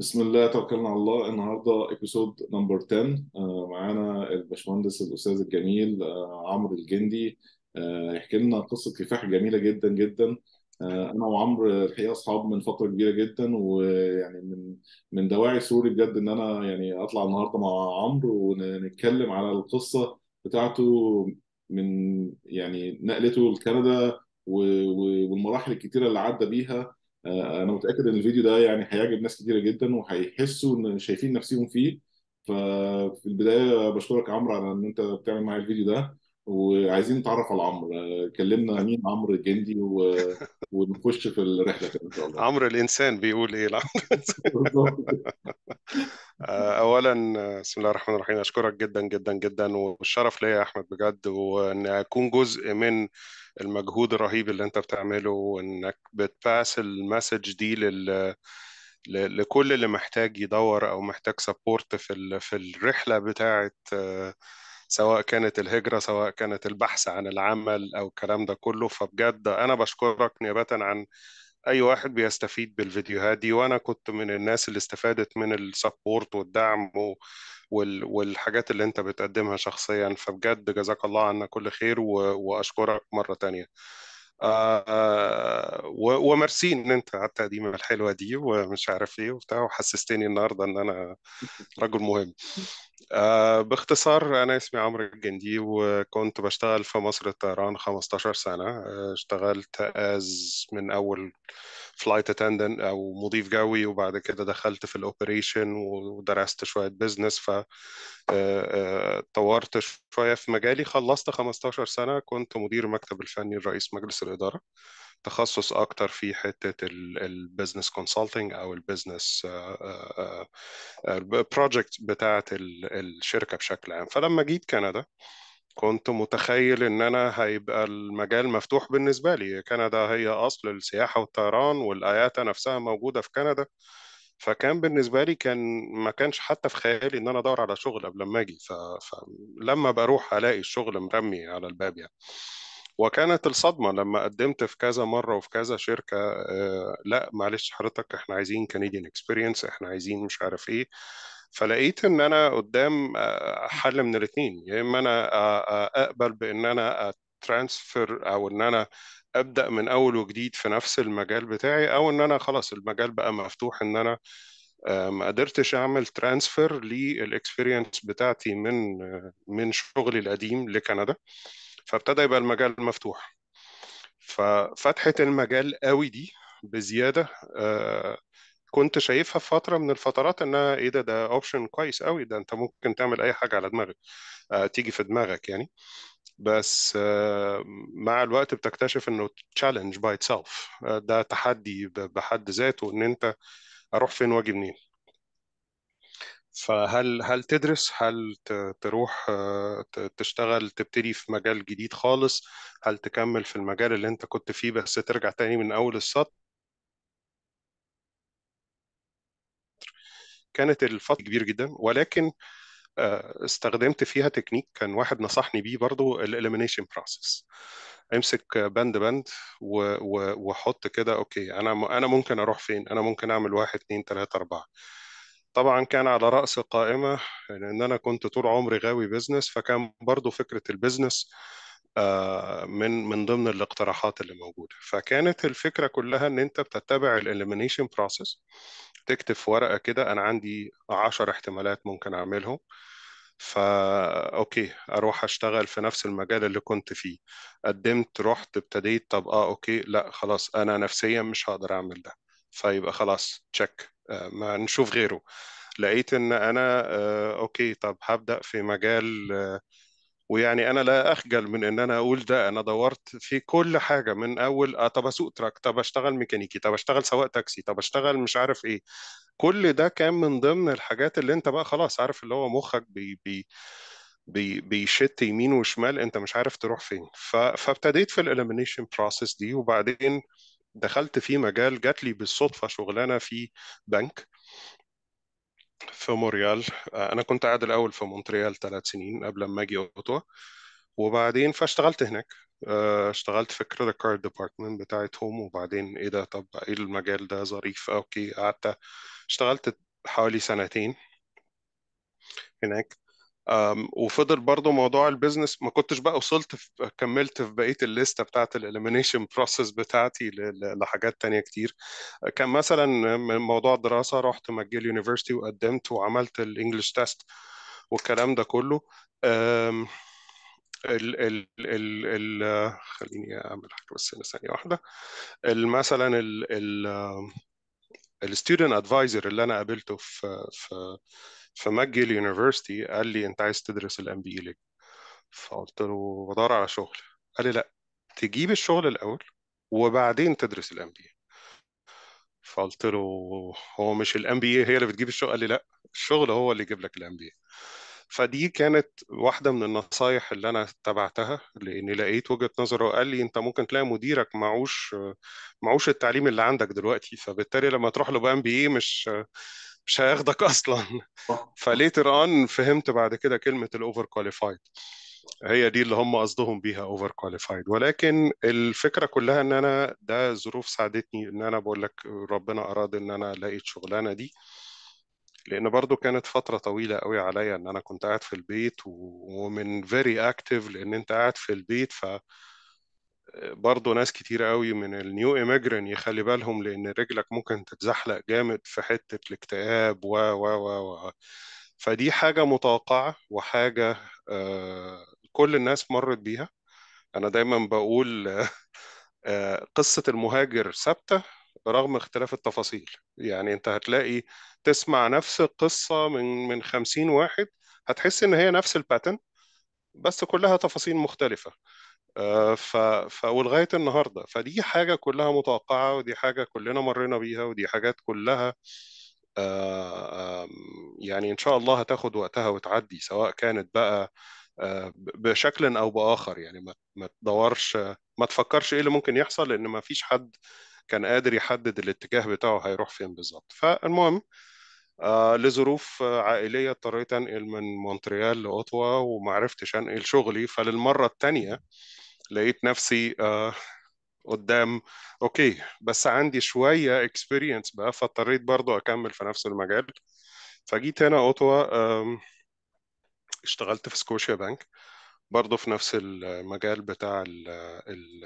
بسم الله توكلنا على الله النهارده ايبيسود نمبر 10 معانا الباشمهندس الاستاذ الجميل آه، عمرو الجندي آه، يحكي لنا قصه كفاح جميله جدا جدا آه، انا وعمرو الحقيقه اصحاب من فتره كبيره جدا ويعني من من دواعي سوري بجد ان انا يعني اطلع النهارده مع عمرو ونتكلم على القصه بتاعته من يعني نقلته لكندا والمراحل الكتيره اللي عدى بيها آه، انا متاكد ان الفيديو ده يعني هيعجب ناس كتيره جدا وهيحسوا ان شايفين نفسهم فيه ففي البدايه بشكرك يا عمرو على ان انت بتعمل معايا الفيديو ده وعايزين نتعرف على عمرو كلمنا مين عمرو الجندي و... ونخش في الرحله كده ان شاء الله عمرو الانسان بيقول ايه العمرو آه، اولا بسم الله الرحمن الرحيم اشكرك جدا جدا جدا والشرف ليا يا احمد بجد وان اكون جزء من المجهود الرهيب اللي انت بتعمله وانك بتباس المسج دي لل لكل اللي محتاج يدور او محتاج سبورت في ال... في الرحله بتاعه سواء كانت الهجره سواء كانت البحث عن العمل او الكلام ده كله فبجد انا بشكرك نيابه عن اي واحد بيستفيد بالفيديوهات دي وانا كنت من الناس اللي استفادت من السبورت والدعم و... والحاجات اللي انت بتقدمها شخصيا فبجد جزاك الله عنا كل خير واشكرك مرة تانية آه وميرسي ان انت على التقديم الحلوه دي ومش عارف ايه وبتاع وحسستني النهارده ان انا رجل مهم آه باختصار أنا اسمي عمرو الجندي وكنت بشتغل في مصر الطيران 15 سنة آه، اشتغلت از من أول فلايت اتندنت أو مضيف جوي وبعد كده دخلت في الأوبريشن ودرست شوية بزنس ف آه، آه، طورت شوية في مجالي خلصت 15 سنة كنت مدير المكتب الفني لرئيس مجلس الإدارة تخصص اكتر في حته البزنس كونسلتنج او البزنس آه، آه، آه، بروجكت بتاعه الشركه بشكل عام فلما جيت كندا كنت متخيل ان انا هيبقى المجال مفتوح بالنسبه لي كندا هي اصل السياحه والطيران والاياتا نفسها موجوده في كندا فكان بالنسبه لي كان ما كانش حتى في خيالي ان انا ادور على شغل قبل ما اجي فلما بروح الاقي الشغل مرمي على الباب يعني وكانت الصدمة لما قدمت في كذا مرة وفي كذا شركة آه، لا معلش حضرتك احنا عايزين كنديان اكسبيرينس احنا عايزين مش عارف ايه فلقيت ان انا قدام آه، حل من الاثنين يا اما انا آه، اقبل بان انا ترانسفير او ان انا ابدا من اول وجديد في نفس المجال بتاعي او ان انا خلاص المجال بقى مفتوح ان انا ما قدرتش اعمل ترانسفير للاكسبيرينس بتاعتي من من شغلي القديم لكندا فابتدى يبقى المجال مفتوح ففتحة المجال قوي دي بزيادة آه، كنت شايفها في فترة من الفترات انها ايه ده ده اوبشن كويس قوي ده انت ممكن تعمل اي حاجة على دماغك آه، تيجي في دماغك يعني بس آه، مع الوقت بتكتشف انه تشالنج باي اتسلف ده تحدي بحد ذاته ان انت اروح فين واجي منين فهل هل تدرس هل تروح آه، تشتغل تبتدي في مجال جديد خالص هل تكمل في المجال اللي انت كنت فيه بس ترجع تاني من اول السطر كانت الفترة كبير جدا ولكن آه، استخدمت فيها تكنيك كان واحد نصحني بيه برضو الاليمينيشن بروسيس امسك بند بند وحط كده اوكي انا انا ممكن اروح فين انا ممكن اعمل واحد اثنين ثلاثه اربعة طبعا كان على رأس القائمة لأن أنا كنت طول عمري غاوي بيزنس فكان برضو فكرة البيزنس آه، من من ضمن الاقتراحات اللي موجودة فكانت الفكرة كلها إن أنت بتتبع الإليمينيشن بروسيس تكتب في ورقة كده أنا عندي عشر احتمالات ممكن أعملهم فا اوكي اروح اشتغل في نفس المجال اللي كنت فيه قدمت رحت ابتديت طب اه اوكي لا خلاص انا نفسيا مش هقدر اعمل ده فيبقى خلاص تشيك آه، ما نشوف غيره لقيت ان انا آه، اوكي طب هبدا في مجال آه، ويعني انا لا اخجل من ان انا اقول ده انا دورت في كل حاجه من اول آه طب اسوق تراك طب اشتغل ميكانيكي طب اشتغل سواق تاكسي طب اشتغل مش عارف ايه كل ده كان من ضمن الحاجات اللي انت بقى خلاص عارف اللي هو مخك بي بي بي بيشت يمين وشمال انت مش عارف تروح فين فابتديت في الاليمينيشن بروسيس دي وبعدين دخلت في مجال جات لي بالصدفه شغلانه في بنك في موريال آه، انا كنت قاعد الاول في مونتريال ثلاث سنين قبل ما اجي اوتوا وبعدين فاشتغلت هناك آه، اشتغلت في الكريدت كارد ديبارتمنت بتاعتهم وبعدين ايه ده طب ايه المجال ده ظريف آه، اوكي قعدت اشتغلت حوالي سنتين هناك وفضل برضو موضوع البيزنس ما كنتش بقى وصلت في كملت في بقيه الليسته بتاعت الاليمينيشن بروسيس بتاعتي لحاجات تانية كتير كان مثلا من موضوع الدراسه رحت ماجيل يونيفرستي وقدمت وعملت الانجلش تيست والكلام ده كله ال ال ال ال خليني اعمل حاجه بس هنا ثانيه واحده مثلا ال ال الستودنت ادفايزر اللي انا قابلته في في في ماجيل يونيفرستي قال لي انت عايز تدرس الام بي اي ليه فقلت له بدور على شغل قال لي لا تجيب الشغل الاول وبعدين تدرس الام بي اي فقلت له هو مش الام بي اي هي اللي بتجيب الشغل قال لي لا الشغل هو اللي يجيب لك الام بي اي فدي كانت واحدة من النصايح اللي أنا تبعتها لأني لقيت وجهة نظره وقال لي أنت ممكن تلاقي مديرك معوش معوش التعليم اللي عندك دلوقتي فبالتالي لما تروح له بام بي مش مش هياخدك اصلا آه. فليتر اون فهمت بعد كده كلمه الاوفر كواليفايد هي دي اللي هم قصدهم بيها اوفر كواليفايد ولكن الفكره كلها ان انا ده ظروف ساعدتني ان انا بقول لك ربنا اراد ان انا الاقي الشغلانه دي لان برضو كانت فتره طويله قوي عليا ان انا كنت قاعد في البيت ومن فيري اكتف لان انت قاعد في البيت ف برضه ناس كتير قوي من النيو ايميجرين يخلي بالهم لان رجلك ممكن تتزحلق جامد في حته الاكتئاب و و و و فدي حاجه متوقعه وحاجه آه، كل الناس مرت بيها انا دايما بقول آه، قصه المهاجر ثابته رغم اختلاف التفاصيل يعني انت هتلاقي تسمع نفس القصه من من 50 واحد هتحس ان هي نفس الباترن بس كلها تفاصيل مختلفه آه، ف... ف... ولغايه النهارده فدي حاجه كلها متوقعه ودي حاجه كلنا مرينا بيها ودي حاجات كلها آه، يعني ان شاء الله هتاخد وقتها وتعدي سواء كانت بقى آه، بشكل او باخر يعني ما ما تدورش ما تفكرش ايه اللي ممكن يحصل لان ما فيش حد كان قادر يحدد الاتجاه بتاعه هيروح فين بالظبط فالمهم لظروف عائليه اضطريت انقل من مونتريال لاوتوا وما عرفتش انقل شغلي فللمره الثانيه لقيت نفسي آه، قدام اوكي بس عندي شويه اكسبيرينس بقى فاضطريت برضو اكمل في نفس المجال فجيت هنا اوتوا اشتغلت في سكوشيا بنك برضه في نفس المجال بتاع ال ال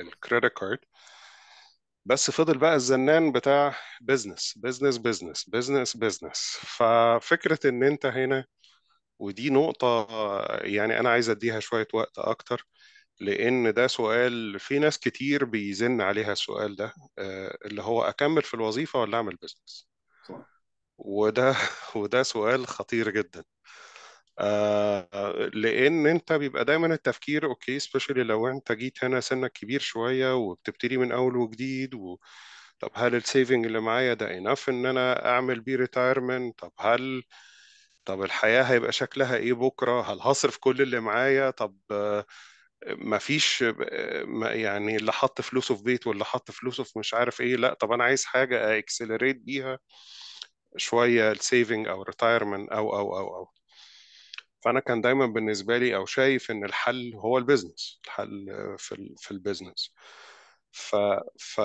الكريدت كارد بس فضل بقى الزنان بتاع بزنس بزنس بزنس بزنس بزنس ففكره ان انت هنا ودي نقطة يعني أنا عايز أديها شوية وقت أكتر لأن ده سؤال في ناس كتير بيزن عليها السؤال ده آه، اللي هو أكمل في الوظيفة ولا أعمل بيزنس وده وده سؤال خطير جدا آه، لان انت بيبقى دايما التفكير اوكي سبيشالي لو انت جيت هنا سنك كبير شويه وبتبتدي من اول وجديد و... طب هل السيفنج اللي معايا ده إناف ان انا اعمل بيه ريتايرمنت طب هل طب الحياة هيبقى شكلها إيه بكرة هل هصرف كل اللي معايا طب ما فيش يعني اللي حط فلوسه في بيت واللي حط فلوسه في مش عارف ايه لا طب انا عايز حاجه اكسلريت بيها شويه السيفنج او ريتايرمنت او او او او فانا كان دايما بالنسبه لي او شايف ان الحل هو البيزنس الحل في في البيزنس ف ف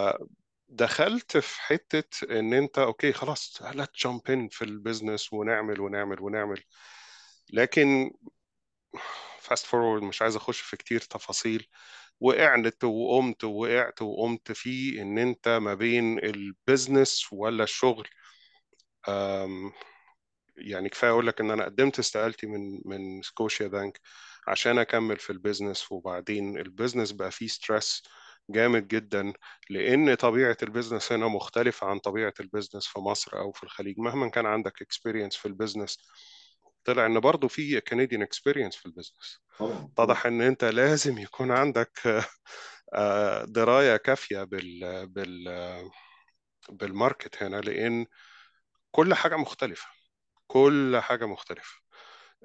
دخلت في حته ان انت اوكي خلاص لا تشامبين في البيزنس ونعمل ونعمل ونعمل لكن فاست فورورد مش عايز اخش في كتير تفاصيل وقعت وقمت وقعت وقمت في ان انت ما بين البيزنس ولا الشغل يعني كفايه اقول لك ان انا قدمت استقالتي من من سكوشيا بنك عشان اكمل في البيزنس وبعدين البيزنس بقى فيه ستريس جامد جدا لان طبيعه البيزنس هنا مختلفه عن طبيعه البيزنس في مصر او في الخليج مهما كان عندك اكسبيرينس في البيزنس طلع ان برضه في كنديان اكسبيرينس في البيزنس اتضح ان انت لازم يكون عندك آه، درايه كافيه بال بال بالماركت هنا لان كل حاجه مختلفه كل حاجه مختلفه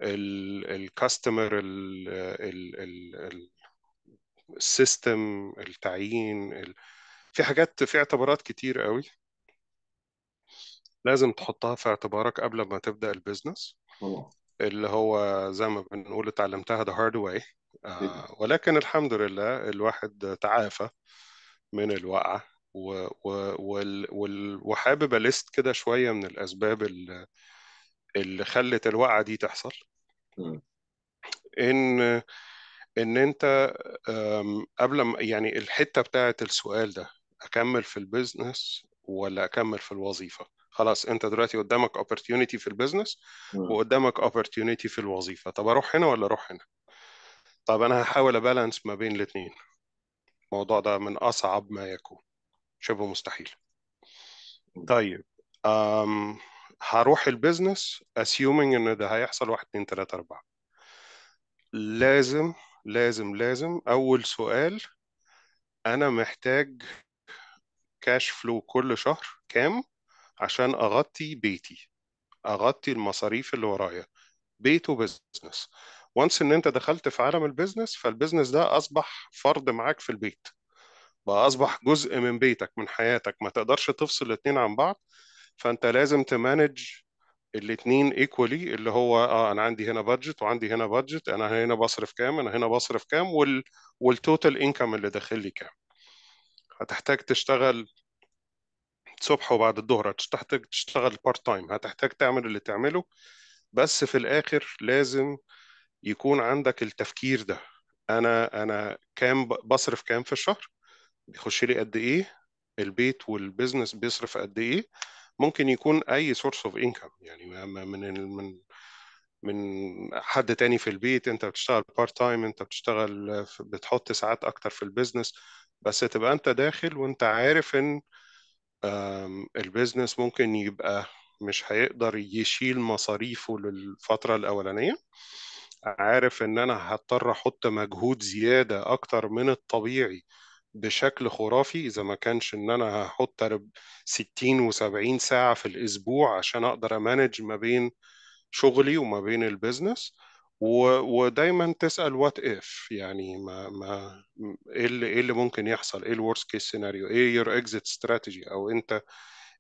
الكاستمر السيستم التعيين ال... في حاجات في اعتبارات كتير قوي لازم تحطها في اعتبارك قبل ما تبدأ البيزنس اللي هو زي ما بنقول اتعلمتها ذا هارد واي ولكن الحمد لله الواحد تعافى من الوقعة و... و... وحابب أليست كده شوية من الأسباب اللي, اللي خلت الوقعة دي تحصل إن ان انت قبل ما يعني الحته بتاعه السؤال ده اكمل في البيزنس ولا اكمل في الوظيفه خلاص انت دلوقتي قدامك opportunity في البيزنس وقدامك opportunity في الوظيفه طب اروح هنا ولا اروح هنا طب انا هحاول ابالانس ما بين الاثنين الموضوع ده من اصعب ما يكون شبه مستحيل طيب أم هروح البيزنس assuming ان ده هيحصل واحد اتنين تلاته اربعه لازم لازم لازم أول سؤال أنا محتاج كاش فلو كل شهر كام عشان أغطي بيتي أغطي المصاريف اللي ورايا بيت وبزنس وانس إن أنت دخلت في عالم البزنس فالبزنس ده أصبح فرد معاك في البيت بقى أصبح جزء من بيتك من حياتك ما تقدرش تفصل الاتنين عن بعض فأنت لازم تمانج الاثنين ايكوالي اللي هو اه انا عندي هنا بادجت وعندي هنا بادجت انا هنا بصرف كام انا هنا بصرف كام وال والتوتال انكم اللي داخل لي كام هتحتاج تشتغل الصبح وبعد الظهر هتحتاج تشتغل بارت تايم هتحتاج تعمل اللي تعمله بس في الاخر لازم يكون عندك التفكير ده انا انا كام بصرف كام في الشهر بيخش لي قد ايه البيت والبيزنس بيصرف قد ايه ممكن يكون اي سورس اوف انكم يعني من من من حد تاني في البيت انت بتشتغل بارت تايم انت بتشتغل بتحط ساعات اكتر في البيزنس بس تبقى انت داخل وانت عارف ان البيزنس ممكن يبقى مش هيقدر يشيل مصاريفه للفترة الأولانية عارف ان انا هضطر احط مجهود زيادة اكتر من الطبيعي بشكل خرافي اذا ما كانش ان انا هحط 60 و70 ساعه في الاسبوع عشان اقدر امانج ما بين شغلي وما بين البيزنس و... ودايما تسال وات اف يعني ما ما ايه اللي ايه اللي ممكن يحصل ايه الورست كيس سيناريو ايه يور اكزيت استراتيجي او انت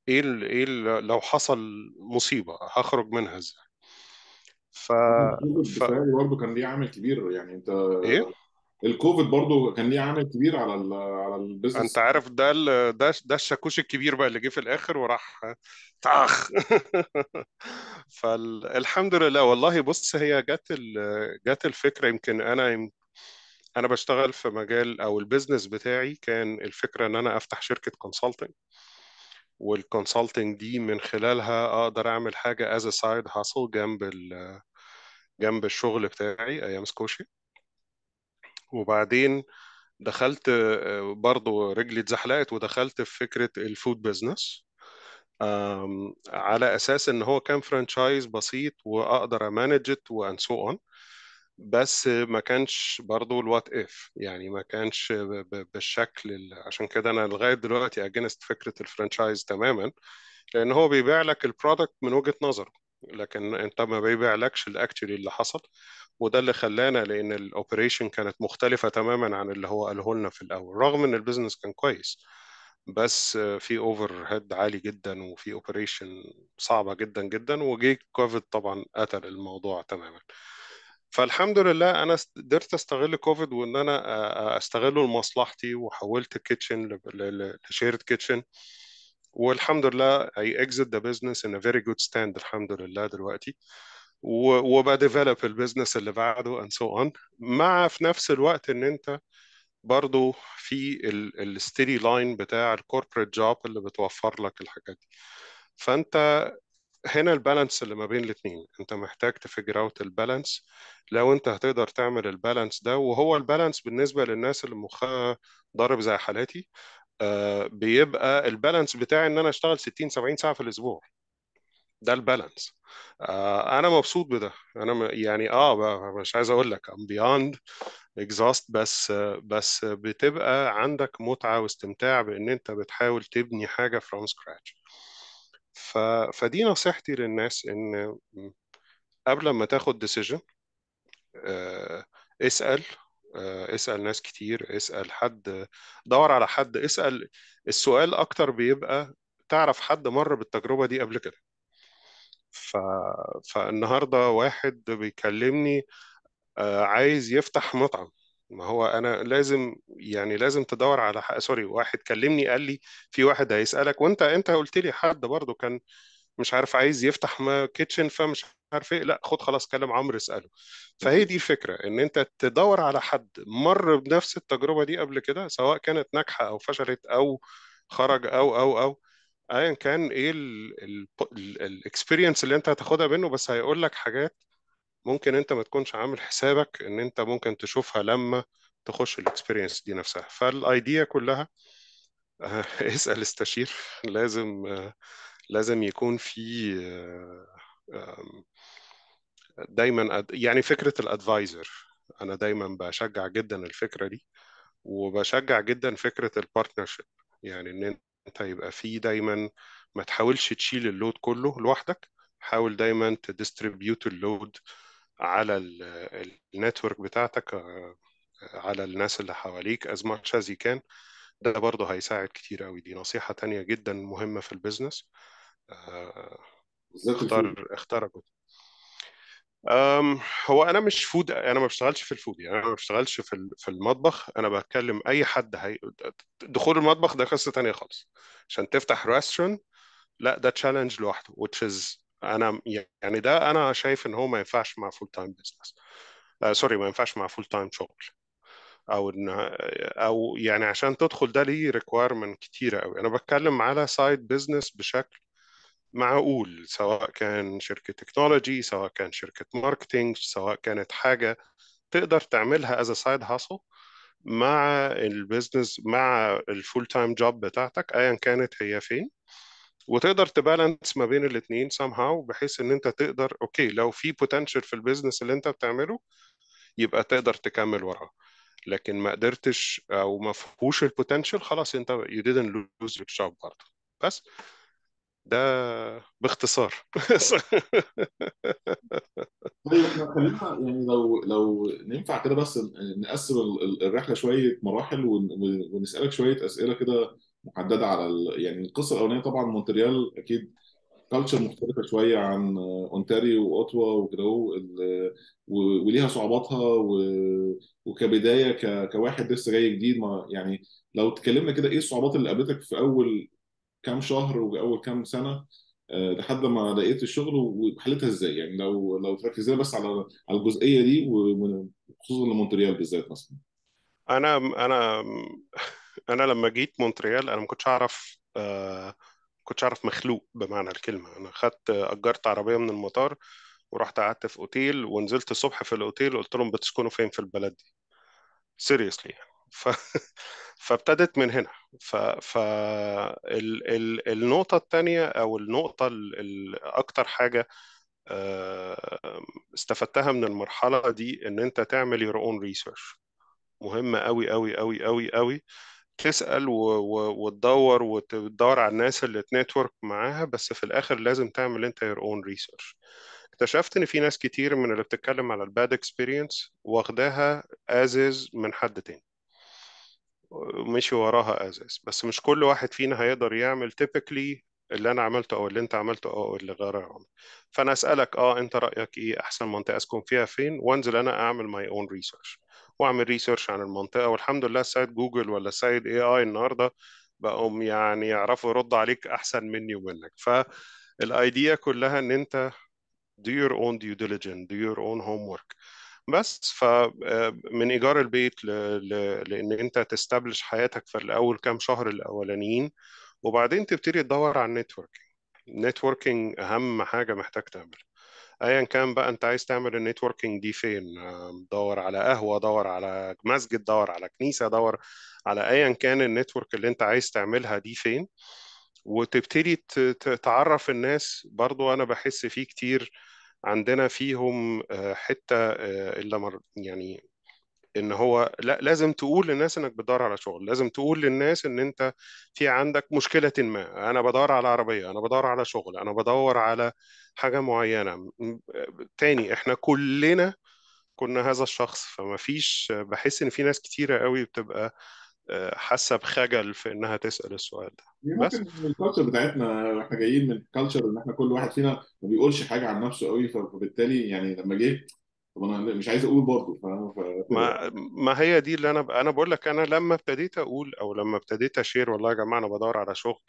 ايه ال... ايه ال... لو حصل مصيبه هخرج منها ازاي ف ف برضه كان ليه عامل كبير يعني انت ايه الكوفيد برضو كان ليه عامل كبير على الـ على البيزنس انت عارف ده ده ده الشاكوش الكبير بقى اللي جه في الاخر وراح تاخ فالحمد لله والله بص هي جت جت الفكره يمكن انا انا بشتغل في مجال او البيزنس بتاعي كان الفكره ان انا افتح شركه كونسلتنج والكونسلتنج دي من خلالها اقدر اعمل حاجه از سايد هاسل جنب جنب الشغل بتاعي ايام سكوشي وبعدين دخلت آه، برضو رجلي اتزحلقت ودخلت في فكرة الفود بيزنس على أساس إن هو كان فرانشايز بسيط وأقدر أمانجت وأن سو أون بس ما كانش برضو الوات اف يعني ما كانش بالشكل عشان كده انا لغايه دلوقتي اجنست فكره الفرانشايز تماما لان هو بيبيع لك البرودكت من وجهه نظره لكن انت ما بيبيعلكش الاكشلي اللي حصل وده اللي خلانا لان الاوبريشن كانت مختلفه تماما عن اللي هو قاله لنا في الاول رغم ان البيزنس كان كويس بس في اوفر هيد عالي جدا وفي اوبريشن صعبه جدا جدا وجي كوفيد طبعا قتل الموضوع تماما فالحمد لله انا قدرت استغل كوفيد وان انا استغله لمصلحتي وحولت الكيتشن لشيرد كيتشن والحمد لله اي اكزيت ذا بزنس ان ا فيري جود ستاند الحمد لله دلوقتي وبديفلوب البيزنس اللي بعده اند سو اون مع في نفس الوقت ان انت برضو في الستيري لاين بتاع الكوربريت جوب اللي بتوفر لك الحاجات دي فانت هنا البالانس اللي ما بين الاثنين انت محتاج تفجر اوت البالانس لو انت هتقدر تعمل البالانس ده وهو البالانس بالنسبه للناس اللي مخها ضارب زي حالاتي آه، بيبقى البالانس بتاعي ان انا اشتغل 60 70 ساعه في الاسبوع ده البالانس آه انا مبسوط بده انا م... يعني اه مش عايز اقول لك ام بياند اكزاست بس بس بتبقى عندك متعه واستمتاع بان انت بتحاول تبني حاجه فروم سكراتش ف... فدي نصيحتي للناس ان قبل ما تاخد ديسيجن آه، اسال آه، اسال ناس كتير اسال حد دور على حد اسال السؤال اكتر بيبقى تعرف حد مر بالتجربه دي قبل كده ف... فالنهارده واحد بيكلمني آه، عايز يفتح مطعم ما هو انا لازم يعني لازم تدور على حق سوري واحد كلمني قال لي في واحد هيسالك وانت انت قلت لي حد برضو كان مش عارف عايز يفتح ما كيتشن فمش عارف ايه لا خد خلاص كلم عمرو اساله فهي دي الفكره ان انت تدور على حد مر بنفس التجربه دي قبل كده سواء كانت ناجحه او فشلت او خرج او او او ايا كان ايه الاكسبيرينس اللي انت هتاخدها منه بس هيقول لك حاجات ممكن انت ما تكونش عامل حسابك ان انت ممكن تشوفها لما تخش الاكسبيرينس دي نفسها فالايديا كلها آه، اسال استشير لازم آه، لازم يكون في آه، دايما يعني فكره الادفايزر انا دايما بشجع جدا الفكره دي وبشجع جدا فكره البارتنرشيب يعني ان انت انت يبقى في دايما ما تحاولش تشيل اللود كله لوحدك حاول دايما تديستريبيوت اللود على النتورك بتاعتك آه، على الناس اللي حواليك as much as you can ده برضه هيساعد كتير قوي دي نصيحة تانية جدا مهمة في البيزنس آه، اختار اختار أم هو انا مش فود انا ما بشتغلش في الفود يعني انا ما بشتغلش في في المطبخ انا بتكلم اي حد هي... دخول المطبخ ده قصه تانية خالص عشان تفتح ريستورانت لا ده تشالنج لوحده which is انا يعني ده انا شايف ان هو ما ينفعش مع فول تايم بزنس سوري ما ينفعش مع فول تايم شغل او ان او يعني عشان تدخل ده ليه ريكوايرمنت كتيره قوي انا بتكلم على سايد بزنس بشكل معقول سواء كان شركة تكنولوجي سواء كان شركة ماركتينج سواء كانت حاجة تقدر تعملها as a side hustle مع البيزنس مع الفول تايم جوب بتاعتك ايا كانت هي فين وتقدر تبالانس ما بين الاثنين somehow بحيث ان انت تقدر اوكي لو في potential في البيزنس اللي انت بتعمله يبقى تقدر تكمل وراه لكن ما قدرتش او ما فيهوش البوتنشال خلاص انت you didn't lose your job برضه بس ده باختصار طيب احنا خلينا يعني لو لو ننفع كده بس نقسم الرحله شويه مراحل ونسالك شويه اسئله كده محدده على ال... يعني القصه الاولانيه طبعا مونتريال اكيد كالتشر مختلفه شويه عن اونتاريو واوتوا وكده وليها صعوباتها و... وكبدايه ك... كواحد لسه جاي جديد ما يعني لو اتكلمنا كده ايه الصعوبات اللي قابلتك في اول كام شهر واول كام سنه آه، لحد ما لقيت الشغل وحلتها ازاي يعني لو لو تركز بس على على الجزئيه دي وخصوصا لمونتريال بالذات مثلا انا انا انا لما جيت مونتريال انا ما كنتش اعرف آه كنتش اعرف مخلوق بمعنى الكلمه انا خدت اجرت عربيه من المطار ورحت قعدت في اوتيل ونزلت الصبح في الاوتيل قلت لهم بتسكنوا فين في البلد دي سيريسلي يعني. ف... فابتدت من هنا فالنقطة الثانية أو النقطة أكتر حاجة آه، استفدتها من المرحلة دي إن أنت تعمل your own research مهمة أوي أوي أوي أوي أوي تسأل وتدور وتدور على الناس اللي تنتورك معاها بس في الآخر لازم تعمل أنت your own research اكتشفت إن في ناس كتير من اللي بتتكلم على الباد اكسبيرينس واخداها ازز من حد تاني ومشي وراها ازاز بس مش كل واحد فينا هيقدر يعمل تيبيكلي اللي انا عملته او اللي انت عملته او اللي غيره عمله فانا اسالك اه انت رايك ايه احسن منطقه اسكن فيها فين وانزل انا اعمل ماي اون ريسيرش واعمل ريسيرش عن المنطقه والحمد لله سايد جوجل ولا سايد اي اي النهارده بقوا يعني يعرفوا يردوا عليك احسن مني ومنك فالايديا كلها ان انت do your own due diligence do your own homework بس فمن آه، ايجار البيت ل... ل... لان انت تستبلش حياتك في الاول كام شهر الاولانيين وبعدين تبتدي تدور على النتوركينج النتوركينج اهم حاجه محتاج تعملها ايا كان بقى انت عايز تعمل النتوركينج دي فين دور على قهوه دور على مسجد دور على كنيسه دور على ايا كان النتورك اللي انت عايز تعملها دي فين وتبتدي تعرف الناس برضو انا بحس فيه كتير عندنا فيهم آه، حته آه، الا مر يعني ان هو لا لازم تقول للناس انك بتدور على شغل لازم تقول للناس ان انت في عندك مشكله ما انا بدور على عربيه انا بدور على شغل انا بدور على حاجه معينه تاني احنا كلنا كنا هذا الشخص فما فيش بحس ان في ناس كتيره قوي بتبقى حاسه بخجل في انها تسال السؤال ده بس الكالتشر بتاعتنا احنا جايين من الكالتشر ان احنا كل واحد فينا ما بيقولش حاجه عن نفسه قوي فبالتالي يعني لما جيت طب انا مش عايز اقول برضه ف... ما ما هي دي اللي انا ب... انا بقول لك انا لما ابتديت اقول او لما ابتديت اشير والله يا جماعه انا بدور على شغل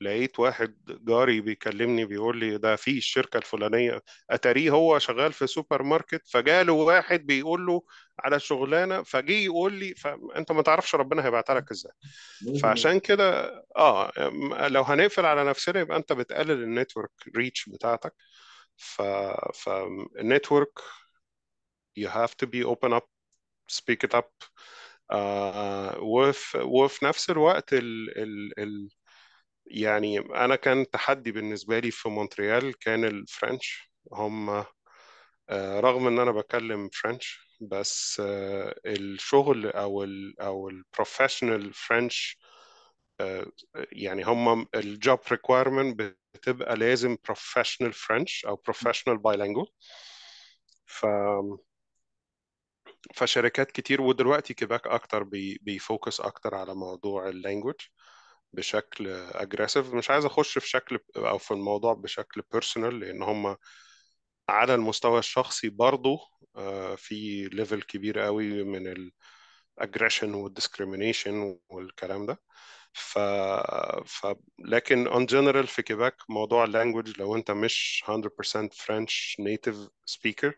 لقيت واحد جاري بيكلمني بيقول لي ده في الشركه الفلانيه اتاريه هو شغال في سوبر ماركت فجاله واحد بيقول له على شغلانه فجي يقول لي فانت ما تعرفش ربنا هيبعتها لك ازاي فعشان كده اه لو هنقفل على نفسنا يبقى انت بتقلل النتورك ريتش بتاعتك ف فالنتورك you have to be open up speak it up آه وفي وفي نفس الوقت ال ال ال يعني أنا كان تحدي بالنسبة لي في مونتريال كان الفرنش هم آه، رغم إن أنا بكلم فرنش بس آه، الشغل أو الـ أو البروفيشنال فرنش آه، يعني هم الجوب ريكويرمنت بتبقى لازم بروفيشنال فرنش أو بروفيشنال bilingual ف فشركات كتير ودلوقتي كيباك اكتر بيفوكس اكتر على موضوع اللانجوج بشكل اجريسيف مش عايز اخش في شكل او في الموضوع بشكل بيرسونال لان هم على المستوى الشخصي برضو آه، في ليفل كبير قوي من الاجريشن والديسكريميشن والكلام ده ف... ف لكن اون جنرال في كيباك موضوع اللانجوج لو انت مش 100% فرنش نيتف سبيكر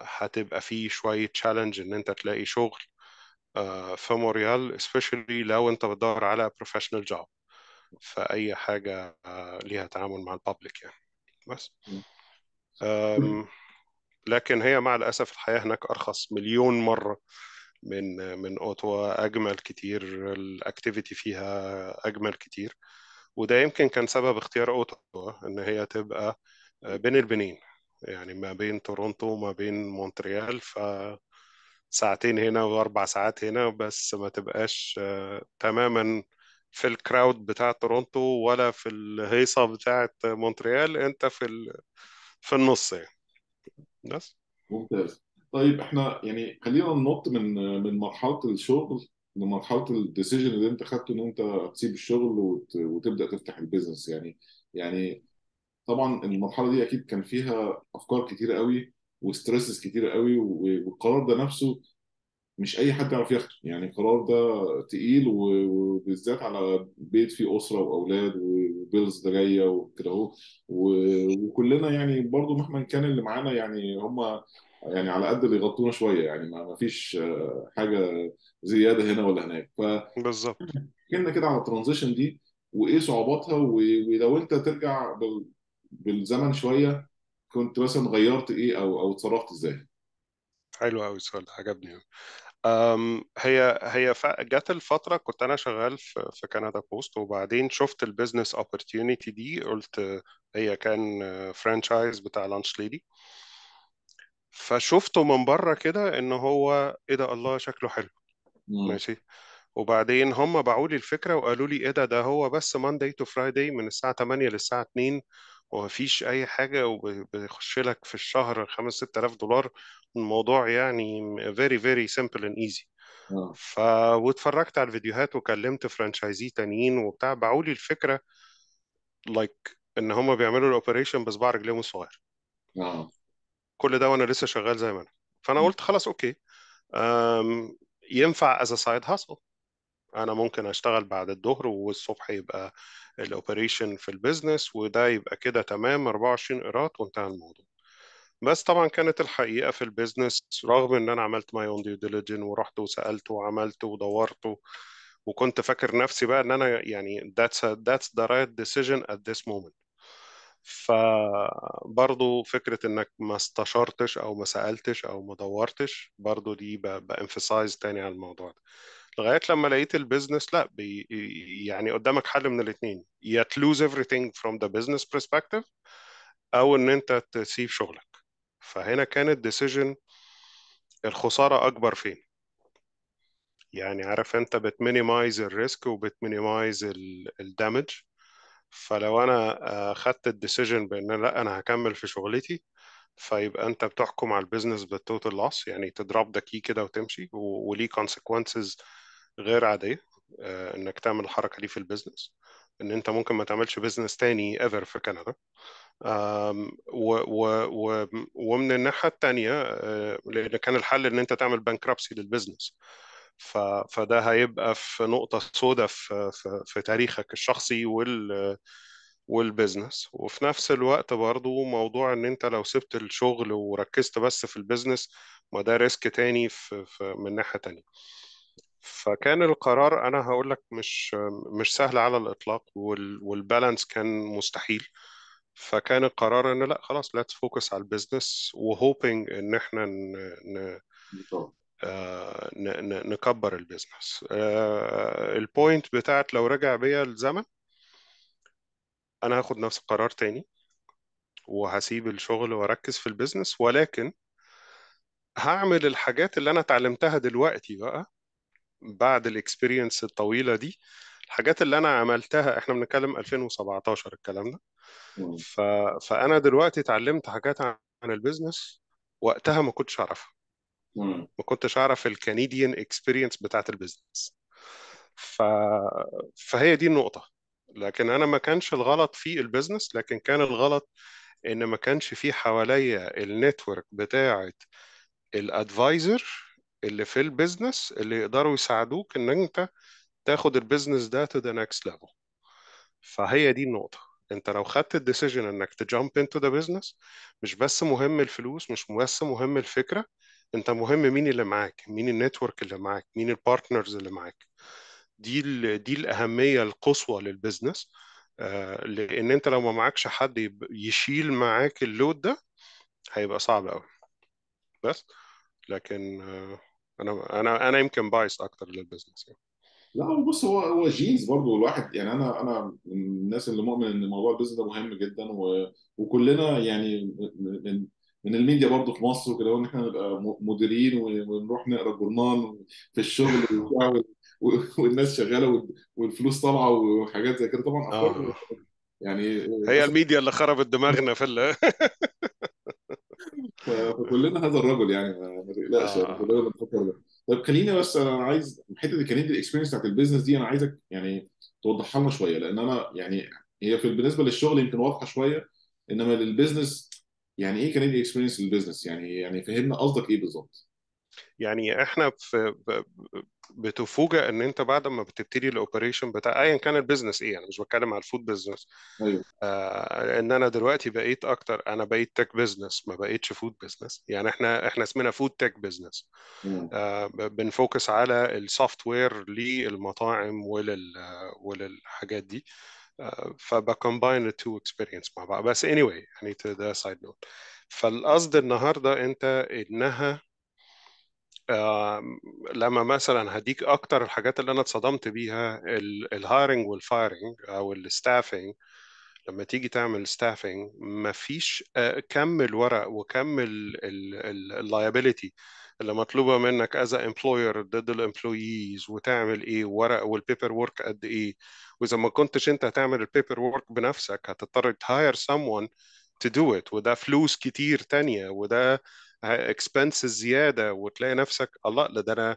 هتبقى فيه شوية تشالنج ان انت تلاقي شغل آه، في موريال especially لو انت بتدور على بروفيشنال جوب فاي حاجه آه، ليها تعامل مع البابليك يعني بس لكن هي مع الاسف الحياه هناك ارخص مليون مره من من اوتوا اجمل كتير الاكتيفيتي فيها اجمل كتير وده يمكن كان سبب اختيار اوتوا ان هي تبقى آه، بين البنين يعني ما بين تورونتو وما بين مونتريال ف ساعتين هنا واربع ساعات هنا بس ما تبقاش آه، تماما في الكراود بتاع تورونتو ولا في الهيصه بتاعه مونتريال انت في ال... في النص يعني بس ممتاز طيب احنا يعني خلينا ننط من من مرحله الشغل لمرحله الديسيجن اللي انت خدته ان انت تسيب الشغل وت... وتبدا تفتح البيزنس يعني يعني طبعا المرحله دي اكيد كان فيها افكار كتير قوي وستريسز كتير قوي والقرار ده نفسه مش اي حد يعرف ياخده يعني القرار ده تقيل وبالذات على بيت فيه اسره واولاد وبيلز ده جايه وكده اهو وكلنا يعني برضو مهما كان اللي معانا يعني هم يعني على قد اللي يغطونا شويه يعني ما فيش حاجه زياده هنا ولا هناك ف بالظبط كنا كده على الترانزيشن دي وايه صعوباتها ولو انت ترجع بالزمن شويه كنت مثلا غيرت ايه او او اتصرفت ازاي حلو قوي السؤال ده عجبني أم هي هي جت الفترة كنت أنا شغال في في كندا بوست وبعدين شفت البيزنس اوبورتيونيتي دي قلت هي كان فرانشايز بتاع لانش ليدي فشفته من بره كده إن هو إيه ده الله شكله حلو مم. ماشي وبعدين هم باعوا لي الفكرة وقالوا لي إيه ده ده هو بس مانداي تو فرايداي من الساعة 8 للساعة 2 ومفيش أي حاجة وبيخش لك في الشهر 5 6000 دولار الموضوع يعني very very simple and easy آه. ف واتفرجت على الفيديوهات وكلمت فرانشايزي تانيين وبتاع باعوا لي الفكرة like ان هم بيعملوا الاوبريشن بس بعرج رجليهم الصغير آه. كل ده وانا لسه شغال زي ما انا فانا قلت خلاص اوكي ينفع از سايد هاسل انا ممكن اشتغل بعد الظهر والصبح يبقى الاوبريشن في البيزنس وده يبقى كده تمام 24 قيراط وانتهى الموضوع بس طبعا كانت الحقيقه في البيزنس رغم ان انا عملت ماي اون ديو ديليجن ورحت وسالت وعملت ودورت وكنت فاكر نفسي بقى ان انا يعني ذاتس ذاتس ذا رايت ديسيجن ات at مومنت فبرضه فكرة انك ما استشرتش او ما سألتش او ما دورتش برضه دي بامفسايز تاني على الموضوع ده لغايه لما لقيت البيزنس لا بي يعني قدامك حل من الاثنين يا تلوز everything فروم ذا بزنس برسبكتيف او ان انت تسيب شغلك فهنا كانت ديسيجن الخساره اكبر فين يعني عارف انت بتمينيمايز الريسك وبتمينيمايز الدامج فلو انا آه، خدت الديسيجن بان لا انا هكمل في شغلتي فيبقى انت بتحكم على البيزنس بالتوتال لوس يعني تضرب كي كده وتمشي وليه كونسيكونسز غير عاديه آه، انك تعمل الحركه دي في البيزنس ان انت ممكن ما تعملش بيزنس تاني ايفر في كندا و و ومن الناحيه الثانيه آه، لان كان الحل ان انت تعمل بانكرابسي للبيزنس فده هيبقى في نقطه سوداء في, تاريخك الشخصي وال والبزنس وفي نفس الوقت برضو موضوع ان انت لو سبت الشغل وركزت بس في البزنس ما ده ريسك تاني في من ناحيه تانيه فكان القرار انا هقول لك مش مش سهل على الاطلاق والبالانس كان مستحيل فكان القرار ان لا خلاص ليتس فوكس على البيزنس وهوبينج ان احنا ن... ن... آه، نكبر البيزنس آه، البوينت بتاعت لو رجع بيا الزمن انا هاخد نفس القرار تاني وهسيب الشغل واركز في البيزنس ولكن هعمل الحاجات اللي انا اتعلمتها دلوقتي بقى بعد الاكسبيرينس الطويله دي الحاجات اللي انا عملتها احنا بنتكلم 2017 الكلام ده ف... فانا دلوقتي اتعلمت حاجات عن البيزنس وقتها ما كنتش اعرفها ما كنتش اعرف الكنديان اكسبيرينس بتاعت البيزنس ف... فهي دي النقطه لكن انا ما كانش الغلط في البيزنس لكن كان الغلط ان ما كانش في حواليا النتورك بتاعه الادفايزر اللي في البيزنس اللي يقدروا يساعدوك ان انت تاخد البيزنس ده تو ذا نكست ليفل فهي دي النقطة انت لو خدت الديسيجن انك تجامب انتو ذا بيزنس مش بس مهم الفلوس مش بس مهم الفكرة انت مهم مين اللي معاك مين النتورك اللي معاك مين البارتنرز اللي معاك دي دي الأهمية القصوى للبيزنس آه، لأن انت لو ما معكش حد يشيل معاك اللود ده هيبقى صعب قوي بس لكن آه، انا انا انا يمكن بايس اكتر للبزنس يعني لا بص هو هو جينز برضه الواحد يعني انا انا من الناس اللي مؤمن ان موضوع البيزنس ده مهم جدا و... وكلنا يعني من من الميديا برضه في مصر وكده ان احنا نبقى مديرين ونروح نقرا جورنال في الشغل والناس شغاله والفلوس طالعه وحاجات زي كده طبعا آه. افكار يعني هي الميديا اللي خربت دماغنا في فكلنا هذا الرجل يعني ما تقلقش آه. كلنا بنفكر ده طيب خليني بس انا عايز حته الكندي الاكسبيرينس بتاعت البيزنس دي انا عايزك يعني توضحها لنا شويه لان انا يعني هي في بالنسبه للشغل يمكن واضحه شويه انما للبيزنس يعني ايه كندي اكسبيرينس للبيزنس يعني يعني فهمنا قصدك ايه بالظبط يعني احنا في بتفوجئ ان انت بعد ما بتبتدي الاوبريشن بتاع ايا كان البيزنس ايه انا مش بتكلم على الفود بيزنس ايوه آه ان انا دلوقتي بقيت اكتر انا بقيت تك بيزنس ما بقيتش فود بيزنس يعني احنا احنا اسمنا فود تك بيزنس آه بنفوكس على السوفت وير للمطاعم ولل وللحاجات دي آه فبكمباين التو اكسبيرينس مع بعض بس اني anyway يعني ده سايد نوت فالقصد النهارده انت انها لما مثلا هديك اكتر الحاجات اللي انا اتصدمت بيها الهايرنج والفايرنج او الستافنج لما تيجي تعمل ستافنج مفيش آه، كم الورق وكم اللايبيليتي اللي مطلوبه منك از امبلوير ضد الامبلويز وتعمل ايه ورق والبيبر ورك قد ايه واذا ما كنتش انت هتعمل البيبر ورك بنفسك هتضطر تهاير ون تو دو ات وده فلوس كتير تانية وده اكسبنس زياده وتلاقي نفسك الله لا ده انا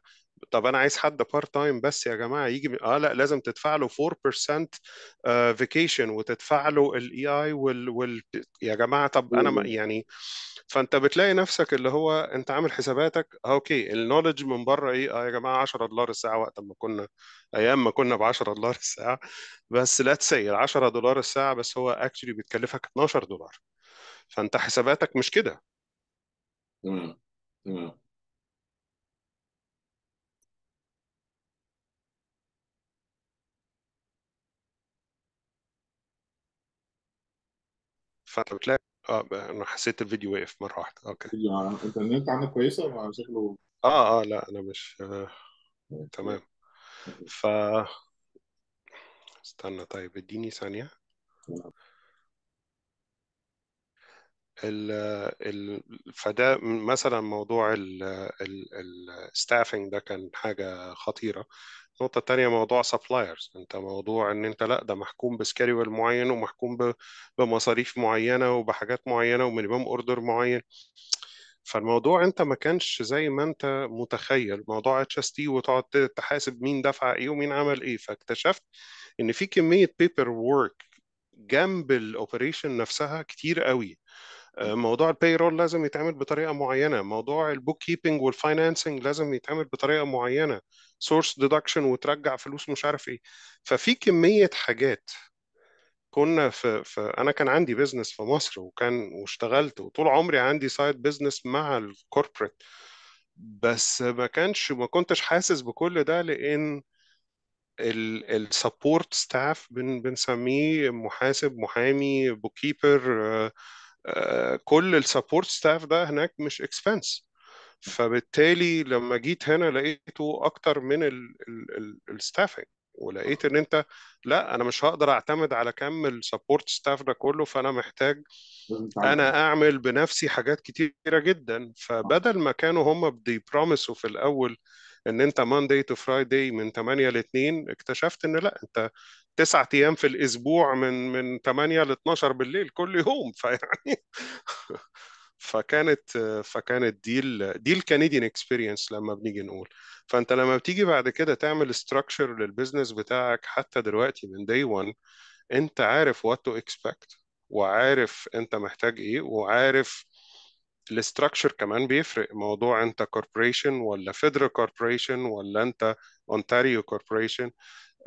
طب انا عايز حد بارت تايم بس يا جماعه يجي اه لا لازم تدفع له 4% فيكيشن آه، وتدفع له الاي اي e وال, وال يا جماعه طب انا ما يعني فانت بتلاقي نفسك اللي هو انت عامل حساباتك آه، اوكي النولج من بره ايه اه يا جماعه 10 دولار الساعه وقت ما كنا ايام ما كنا ب 10 دولار الساعه بس لا تسي ال 10 دولار الساعه بس هو اكشلي بتكلفك 12 دولار فانت حساباتك مش كده تمام تمام فانت بتلاقي اه انا حسيت الفيديو واقف مره واحده اوكي الانترنت عندك كويسه ولا شكله اه اه لا انا مش آه تمام ف استنى طيب اديني ثانيه ال فده مثلا موضوع الستافنج ده كان حاجة خطيرة النقطة الثانيه موضوع سبلايرز انت موضوع ان انت لا ده محكوم بسكادول معين ومحكوم بمصاريف معينة وبحاجات معينة ومينيمم اوردر معين فالموضوع انت ما كانش زي ما انت متخيل موضوع اتش اس تي وتقعد تحاسب مين دفع ايه ومين عمل ايه فاكتشفت ان في كمية بيبر وورك جنب الاوبريشن نفسها كتير قوي آه، موضوع البي رول لازم يتعمل بطريقه معينه موضوع البوك كيبنج والفاينانسنج لازم يتعمل بطريقه معينه سورس ديدكشن وترجع فلوس مش عارف ايه ففي كميه حاجات كنا في, في انا كان عندي بيزنس في مصر وكان واشتغلت وطول عمري عندي سايد بيزنس مع الكوربريت بس ما كانش ما كنتش حاسس بكل ده لان السبورت ستاف بن بنسميه محاسب محامي بوكيبر كيبر آه، آه، كل السبورت ستاف ده هناك مش اكسبنس فبالتالي لما جيت هنا لقيته اكتر من الستافنج ولقيت ان انت لا انا مش هقدر اعتمد على كم السبورت ستاف ده كله فانا محتاج انا اعمل بنفسي حاجات كتيره جدا فبدل ما كانوا هم بيبروميسوا في الاول ان انت ماندي تو فرايداي من 8 ل 2 اكتشفت ان لا انت تسعة ايام في الاسبوع من من 8 ل 12 بالليل كل يوم فيعني فكانت فكانت دي الـ دي الكنديان اكسبيرينس لما بنيجي نقول فانت لما بتيجي بعد كده تعمل ستراكشر للبيزنس بتاعك حتى دلوقتي من داي 1 انت عارف وات تو اكسبكت وعارف انت محتاج ايه وعارف الاستراكشر كمان بيفرق موضوع انت كوربوريشن ولا فيدرال كوربوريشن ولا انت اونتاريو كوربوريشن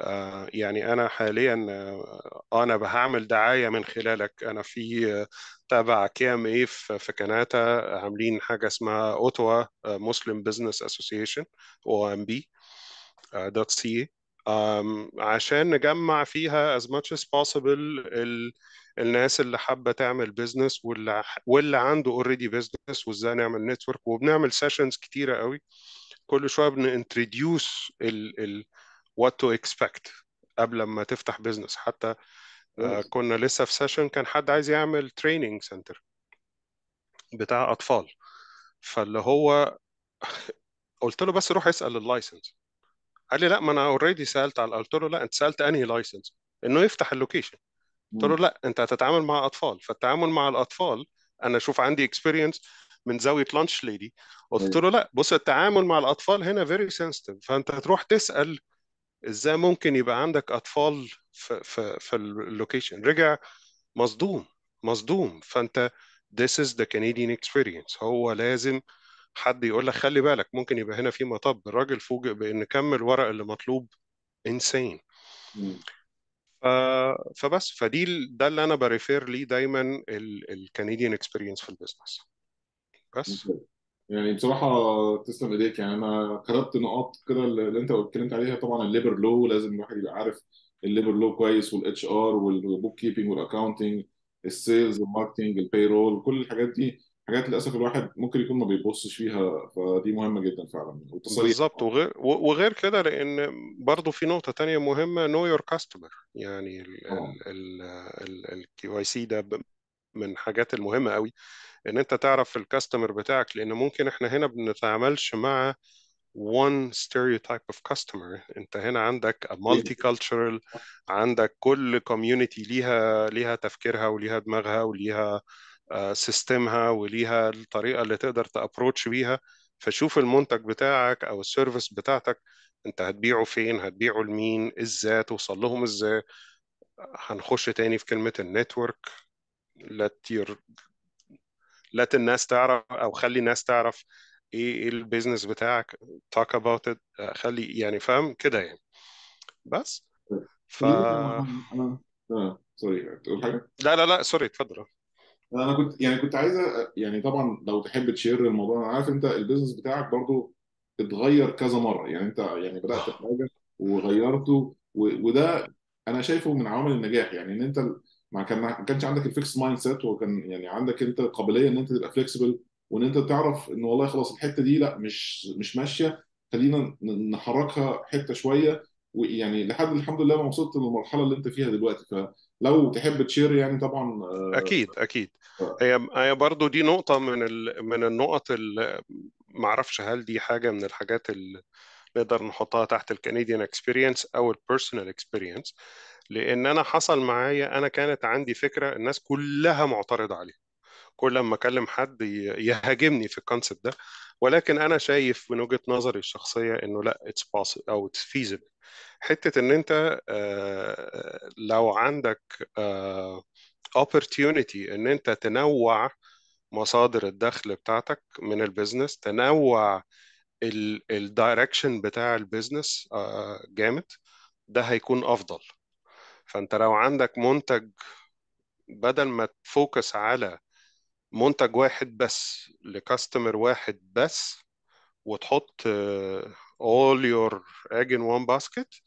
آه، يعني أنا حاليا آه، أنا بعمل دعاية من خلالك أنا في تابع ام اي في كندا عاملين حاجة اسمها أوتوا مسلم بزنس أسوسيشن أو أم بي دوت سي عشان نجمع فيها as much as possible ال الناس اللي حابه تعمل بزنس واللي واللي عنده اوريدي بزنس وازاي نعمل نتورك وبنعمل سيشنز كتيره قوي كل شويه بنintroduce ال ال وات تو اكسبكت قبل ما تفتح بزنس حتى آه، كنا لسه في سيشن كان حد عايز يعمل تريننج سنتر بتاع اطفال فاللي هو قلت له بس روح اسال اللايسنس قال لي لا ما انا اوريدي سالت على قلت له لا انت سالت انهي لايسنس انه يفتح اللوكيشن قلت له لا انت هتتعامل مع اطفال فالتعامل مع الاطفال انا اشوف عندي اكسبيرينس من زاويه لانش ليدي قلت له لا بص التعامل مع الاطفال هنا فيري سنسيتيف فانت هتروح تسال ازاي ممكن يبقى عندك اطفال في في, في اللوكيشن رجع مصدوم مصدوم فانت this is the Canadian experience هو لازم حد يقول لك خلي بالك ممكن يبقى هنا في مطب الراجل فوجئ بان كم الورق اللي مطلوب انسان فبس فدي ده اللي انا بريفير ليه دايما الكنديان اكسبيرينس في البيزنس بس يعني بصراحة تسلم ايديك يعني انا خدت نقاط كده اللي انت اتكلمت عليها طبعا الليبر لو لازم الواحد يبقى عارف الليبر لو كويس والاتش ار والبوك كيبنج والاكونتنج السيلز والماركتنج الباي رول كل الحاجات دي حاجات للاسف الواحد ممكن يكون ما بيبصش فيها فدي مهمة جدا فعلا بالظبط وغير وغير كده لان برضو في نقطة تانية مهمة نو يور كاستمر يعني الكي واي سي ده من الحاجات المهمة قوي ان انت تعرف الكاستمر بتاعك لان ممكن احنا هنا بنتعاملش مع one stereotype of customer انت هنا عندك a multicultural عندك كل community ليها ليها تفكيرها وليها دماغها وليها سيستمها آه، وليها الطريقه اللي تقدر تابروتش بيها فشوف المنتج بتاعك او السيرفيس بتاعتك انت هتبيعه فين هتبيعه لمين ازاي توصل لهم ازاي هنخش تاني في كلمه النتورك let your let الناس تعرف او خلي الناس تعرف ايه ايه البيزنس بتاعك talk about it آه، خلي يعني فاهم كده يعني بس ف سوري تقول حاجه؟ لا لا لا سوري اتفضل انا كنت يعني كنت عايز يعني طبعا لو تحب تشير الموضوع انا عارف انت البيزنس بتاعك برضو اتغير كذا مره يعني انت يعني بدات حاجه وغيرته وده انا شايفه من عوامل النجاح يعني ان انت ما كان ما كانش عندك الفيكس مايند سيت وكان يعني عندك انت قابليه ان انت تبقى فليكسبل وان انت تعرف ان والله خلاص الحته دي لا مش مش ماشيه خلينا نحركها حته شويه ويعني لحد الحمد لله ما وصلت للمرحله اللي انت فيها دلوقتي فلو تحب تشير يعني طبعا آه، اكيد اكيد آه. هي هي برضه دي نقطه من ال... من النقط اللي ما اعرفش هل دي حاجه من الحاجات اللي نقدر نحطها تحت الكنديان اكسبيرينس او البيرسونال اكسبيرينس لان انا حصل معايا انا كانت عندي فكره الناس كلها معترضه عليها كل لما اكلم حد يهاجمني في الكونسبت ده ولكن انا شايف من وجهه نظري الشخصيه انه لا اتس possible او اتس فيزبل حته ان انت آه، لو عندك آه، opportunity ان انت تنوع مصادر الدخل بتاعتك من البيزنس تنوع الدايركشن بتاع البيزنس آه، جامد ده هيكون افضل فانت لو عندك منتج بدل ما تفوكس على منتج واحد بس لكاستمر واحد بس وتحط آه، all your egg in one basket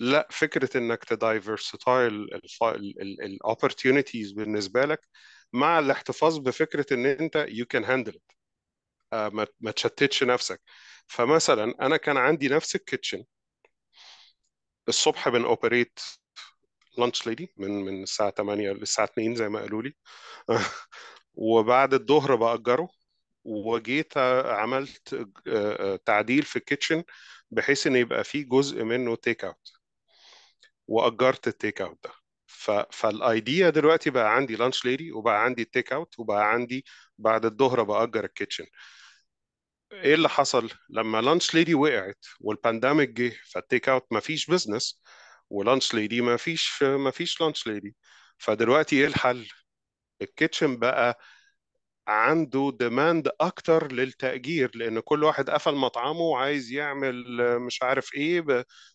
لا فكرة انك تدايفرسيفاي الاوبورتيونيتيز بالنسبة لك مع الاحتفاظ بفكرة ان انت you can handle it آه، ما تشتتش نفسك فمثلا انا كان عندي نفس الكيتشن الصبح بنوبريت لانش ليدي من من الساعه 8 للساعه 2 زي ما قالوا لي وبعد الظهر باجره وجيت عملت آه، آه، تعديل في الكيتشن بحيث ان يبقى فيه جزء منه تيك اوت واجرت التيك اوت ده فالايديا دلوقتي بقى عندي لانش ليدي وبقى عندي التيك اوت وبقى عندي بعد الظهر باجر الكيتشن ايه اللي حصل لما لانش ليدي وقعت والبانديميك جه فالتيك اوت مفيش بزنس ولانش ليدي ما فيش ما فيش لانش ليدي فدلوقتي ايه الحل؟ الكيتشن بقى عنده ديماند اكتر للتاجير لان كل واحد قفل مطعمه وعايز يعمل مش عارف ايه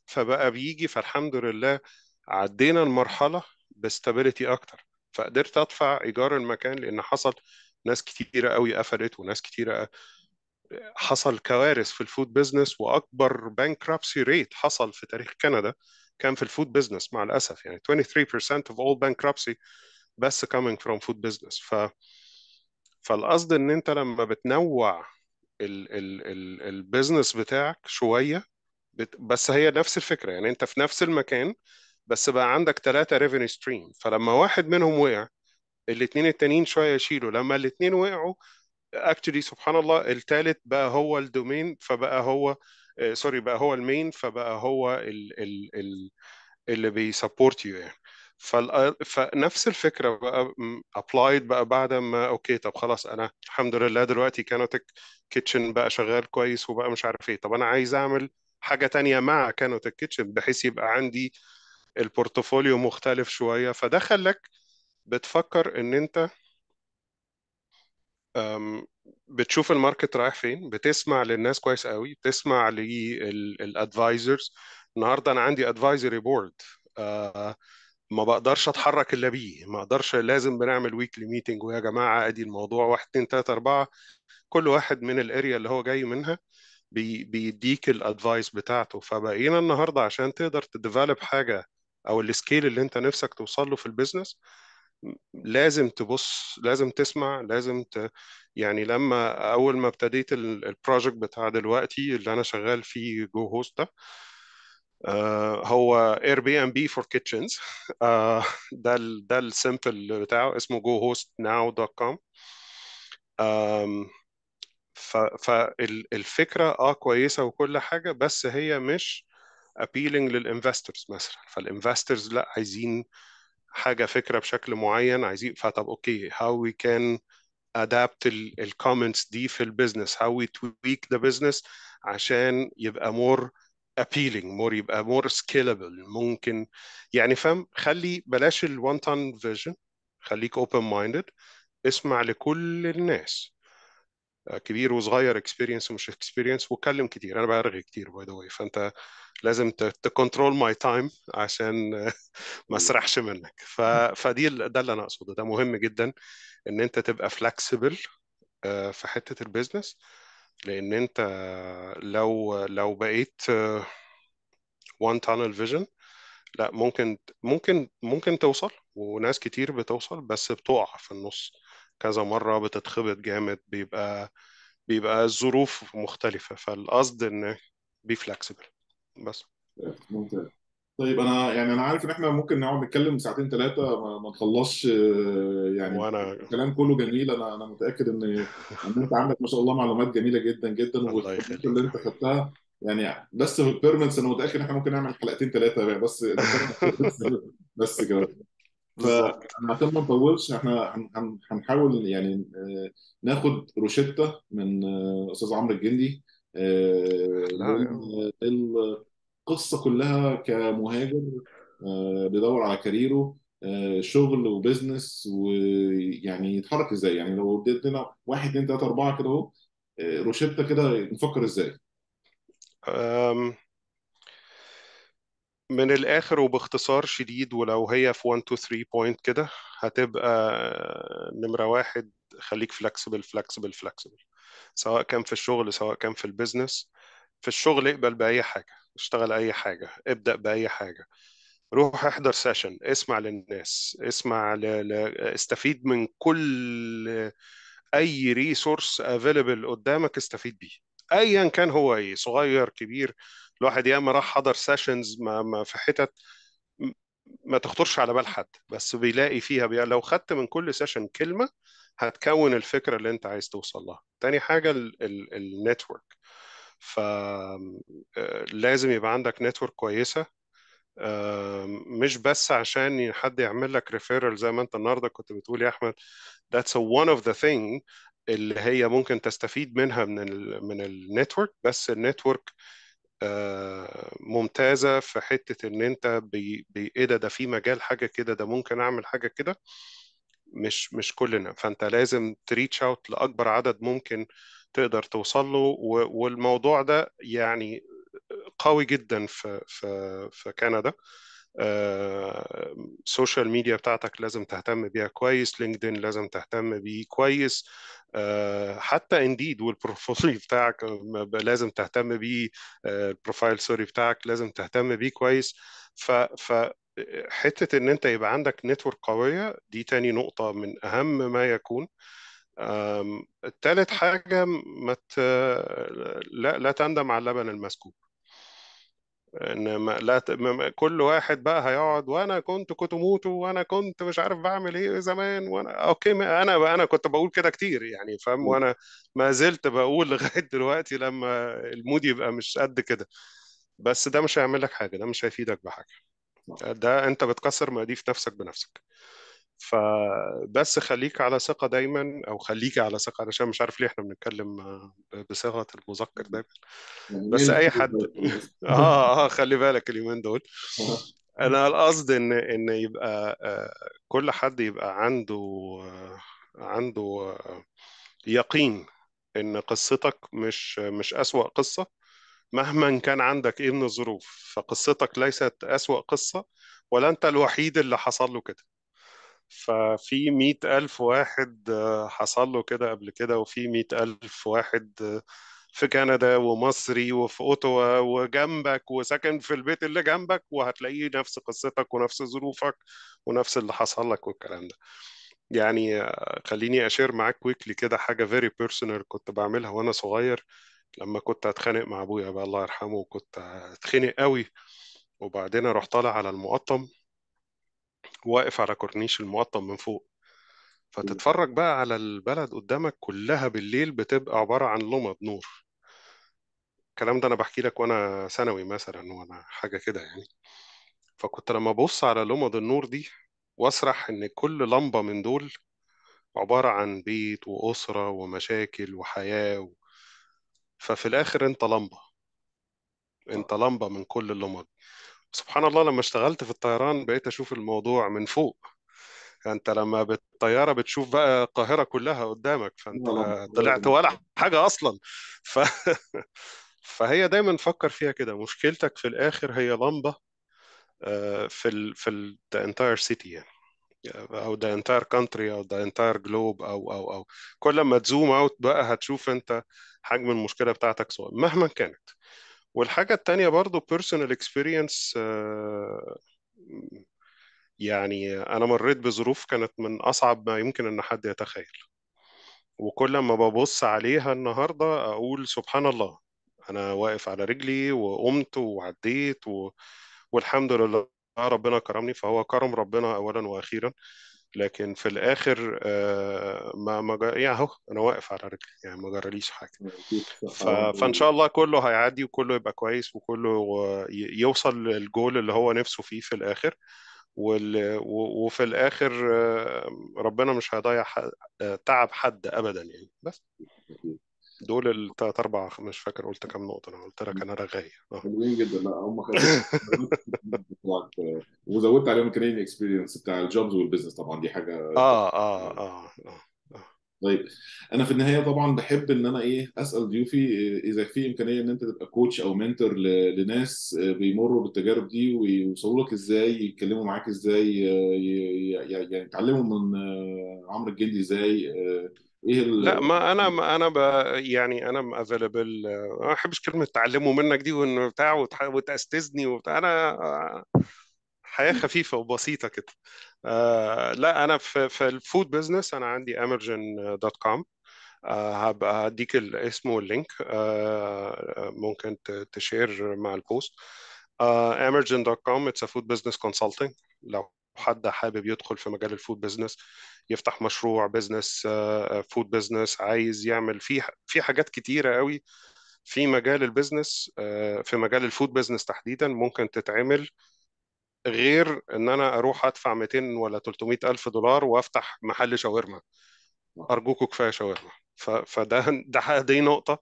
فبقى بيجي فالحمد لله عدينا المرحله بستابيليتي اكتر فقدرت ادفع ايجار المكان لان حصل ناس كتيره قوي قفلت وناس كتيره حصل كوارث في الفود بيزنس واكبر بانكرابسي ريت حصل في تاريخ كندا كان في الفود بزنس مع الاسف يعني 23% of all bankruptcy بس coming from food business ف فالقصد ان انت لما بتنوع البيزنس بتاعك شويه بت... بس هي نفس الفكره يعني انت في نفس المكان بس بقى عندك ثلاثه ريفينيو ستريم فلما واحد منهم وقع الاثنين التانيين شويه يشيلوا لما الاثنين وقعوا اكتشلي سبحان الله الثالث بقى هو الدومين فبقى هو سوري آه، بقى هو المين فبقى هو ال ال ال اللي بيسبورت يو يعني فنفس الفكره بقى ابلايد بقى بعد ما اوكي طب خلاص انا الحمد لله دلوقتي كانوتك كيتشن بقى شغال كويس وبقى مش عارف ايه طب انا عايز اعمل حاجه تانية مع كانوتك كيتشن بحيث يبقى عندي البورتفوليو مختلف شويه فده خلاك بتفكر ان انت بتشوف الماركت رايح فين بتسمع للناس كويس قوي بتسمع للادفايزرز النهارده انا عندي ادفايزري آه، بورد ما بقدرش اتحرك الا بيه ما اقدرش لازم بنعمل ويكلي ميتنج ويا جماعه ادي الموضوع واحد اتنين تلاته اربعه كل واحد من الاريا اللي هو جاي منها بي بيديك الادفايس بتاعته فبقينا النهارده عشان تقدر تديفلوب حاجه او السكيل اللي انت نفسك توصل له في البيزنس لازم تبص لازم تسمع لازم ت... يعني لما اول ما ابتديت البروجكت بتاع دلوقتي اللي انا شغال فيه جو هوست ده آه، هو اير بي ام بي فور كيتشنز ده ال ده السمبل بتاعه اسمه جو هوست ناو دوت كوم فالفكره اه كويسه وكل حاجه بس هي مش appealing للانفسترز مثلا فالانفسترز لا عايزين حاجه فكره بشكل معين عايزين فطب اوكي هاو وي كان ادابت الكومنتس دي في البيزنس هاو وي تويك ذا بيزنس عشان يبقى مور appealing مور يبقى مور سكيلبل ممكن يعني فاهم خلي بلاش one تان فيجن خليك open minded اسمع لكل الناس كبير وصغير اكسبيرينس ومش اكسبيرينس واتكلم كتير انا برغي كتير باي ذا واي فانت لازم تكنترول ماي تايم عشان ما اسرحش منك ف... فدي ده اللي انا اقصده ده مهم جدا ان انت تبقى فلكسبل آه، في حته البيزنس لان انت لو لو بقيت وان تانل فيجن لا ممكن ممكن ممكن توصل وناس كتير بتوصل بس بتقع في النص كذا مرة بتتخبط جامد بيبقى بيبقى الظروف مختلفة فالقصد إن بي فلكسبل بس ممتاز طيب انا يعني انا عارف ان احنا ممكن نقعد نتكلم ساعتين ثلاثه ما, ما نخلصش يعني وانا الكلام كله جميل انا انا متاكد ان ان انت عندك ما شاء الله معلومات جميله جدا جدا والخطوات اللي انت خدتها يعني بس في انا متاكد ان احنا ممكن نعمل حلقتين ثلاثه بس بس كده فاحنا عشان ما نطولش احنا هنحاول يعني آه، ناخد روشتة من آه، استاذ عمرو الجندي آه، القصة كلها كمهاجر بيدور على كاريره شغل وبزنس ويعني يتحرك ازاي يعني لو اديت لنا واحد اثنين ثلاثه اربعه كده اهو روشتة كده نفكر ازاي من الآخر وباختصار شديد ولو هي في 1 2 3 بوينت كده هتبقى نمرة واحد خليك فلكسبل فلكسبل فلكسبل سواء كان في الشغل سواء كان في البيزنس في الشغل اقبل بأي حاجة اشتغل أي حاجة ابدأ بأي حاجة روح احضر سيشن اسمع للناس اسمع ل... ل... استفيد من كل اي ريسورس افيلبل قدامك استفيد بيه ايا كان هو ايه صغير كبير الواحد ياما راح حضر سيشنز ما, ما في حتت ما تخطرش على بال حد بس بيلاقي فيها بي... لو خدت من كل سيشن كلمه هتكون الفكره اللي انت عايز توصل لها تاني حاجه النتورك فلازم آه، يبقى عندك نتورك كويسه مش بس عشان حد يعمل لك ريفيرال زي ما انت النهارده كنت بتقول يا احمد that's one of the thing اللي هي ممكن تستفيد منها من الـ من النتورك بس النتورك آه، ممتازه في حته ان انت بي ايه ده ده في مجال حاجه كده ده ممكن اعمل حاجه كده مش مش كلنا فانت لازم تريتش اوت لاكبر عدد ممكن تقدر توصل له والموضوع ده يعني قوي جدا في في في كندا السوشيال آه، ميديا بتاعتك لازم تهتم بيها كويس لينكدين لازم تهتم بيه كويس آه، حتى انديد والبروفايل بتاعك لازم تهتم بيه البروفايل آه، سوري بتاعك لازم تهتم بيه كويس ف, ف حته ان انت يبقى عندك نتورك قويه دي تاني نقطه من اهم ما يكون تالت حاجه ما لا لا تندم على اللبن المسكوب ان ما لا ت... ما كل واحد بقى هيقعد وانا كنت كنت موت وانا كنت مش عارف بعمل ايه زمان وانا اوكي ما انا بقى انا كنت بقول كده كتير يعني فاهم وانا ما زلت بقول لغايه دلوقتي لما المود يبقى مش قد كده بس ده مش هيعمل لك حاجه ده مش هيفيدك بحاجه ده انت بتكسر مقاديف نفسك بنفسك فبس خليك على ثقه دايما او خليكي على ثقه علشان مش عارف ليه احنا بنتكلم آه، بصيغه المذكر دايما بس اي حد اه اه خلي بالك اليومين دول انا القصد ان ان يبقى آه، كل حد يبقى عنده آه، عنده يقين ان قصتك مش مش اسوأ قصه مهما كان عندك ايه من الظروف فقصتك ليست اسوأ قصه ولا انت الوحيد اللي حصل له كده ففي مئة ألف واحد آه، حصل له كده قبل كده وفي مئة ألف واحد آه، في كندا ومصري وفي أوتوا وجنبك وساكن في البيت اللي جنبك وهتلاقيه نفس قصتك ونفس ظروفك ونفس اللي حصل لك والكلام ده يعني آه، خليني أشير معاك ويكلي كده حاجة فيري بيرسونال كنت بعملها وأنا صغير لما كنت أتخانق مع أبويا بقى الله يرحمه وكنت أتخانق قوي وبعدين رحت طالع على المقطم واقف على كورنيش المقطم من فوق فتتفرج بقى على البلد قدامك كلها بالليل بتبقى عبارة عن لمض نور الكلام ده أنا بحكي لك وأنا ثانوي مثلا وأنا حاجة كده يعني فكنت لما أبص على لمض النور دي وأسرح إن كل لمبة من دول عبارة عن بيت وأسرة ومشاكل وحياة و... ففي الآخر أنت لمبة أنت آه. لمبة من كل اللمض سبحان الله لما اشتغلت في الطيران بقيت اشوف الموضوع من فوق يعني انت لما بالطياره بتشوف بقى القاهره كلها قدامك فانت نعم، لا طلعت ولا حاجه اصلا ف... فهي دايما فكر فيها كده مشكلتك في الاخر هي لمبه آه، في الـ في ذا the سيتي يعني او ذا انتاير country او ذا انتاير جلوب او او او كل ما تزوم اوت بقى هتشوف انت حجم المشكله بتاعتك صغير مهما كانت والحاجة التانية برضو personal experience آه، يعني أنا مريت بظروف كانت من أصعب ما يمكن إن حد يتخيل وكل ما ببص عليها النهاردة أقول سبحان الله أنا واقف على رجلي وقمت وعديت و... والحمد لله ربنا كرمني فهو كرم ربنا أولا وأخيرا لكن في الاخر آه، ما ما يعني اهو انا واقف على رجلي يعني ما جراليش حاجه ف... آه، فان شاء الله كله هيعدي وكله يبقى كويس وكله يوصل للجول اللي هو نفسه فيه في الاخر وال... وفي الاخر آه، ربنا مش هيضيع تعب حد ابدا يعني بس دول الثلاث اربع مش فاكر قلت كام نقطه انا قلت لك انا رغايه آه. حلوين جدا لا هم خدوا وزودت عليهم كمان الاكسبيرينس بتاع الجوبز والبزنس طبعا دي حاجه آه، آه،, اه اه اه, آه. طيب انا في النهايه طبعا بحب ان انا ايه اسال ضيوفي اذا في امكانيه ان انت تبقى كوتش او منتور لناس بيمروا بالتجارب دي ويوصلوا لك ازاي يتكلموا معاك ازاي يعني يتعلموا من عمرو الجندي ازاي ايه لا ما انا ما انا ب... يعني انا افيلبل آه، ما احبش كلمه تعلموا منك دي وانه بتاع وتح... وبتاع انا آه، حياه خفيفه وبسيطه كده آه لا انا في, في الفود بزنس انا عندي امرجن دوت كوم آه، هبقى هديك الاسم واللينك آه ممكن تشير مع البوست امرجن دوت كوم اتس فود بزنس كونسلتنج لو حد حابب يدخل في مجال الفود بزنس يفتح مشروع بزنس آه، آه، فود بزنس عايز يعمل في في حاجات كتيره قوي في مجال البزنس آه، في مجال الفود بزنس تحديدا ممكن تتعمل غير ان انا اروح ادفع 200 ولا 300 الف دولار وافتح محل شاورما ارجوكوا كفايه شاورما فده ده دي نقطه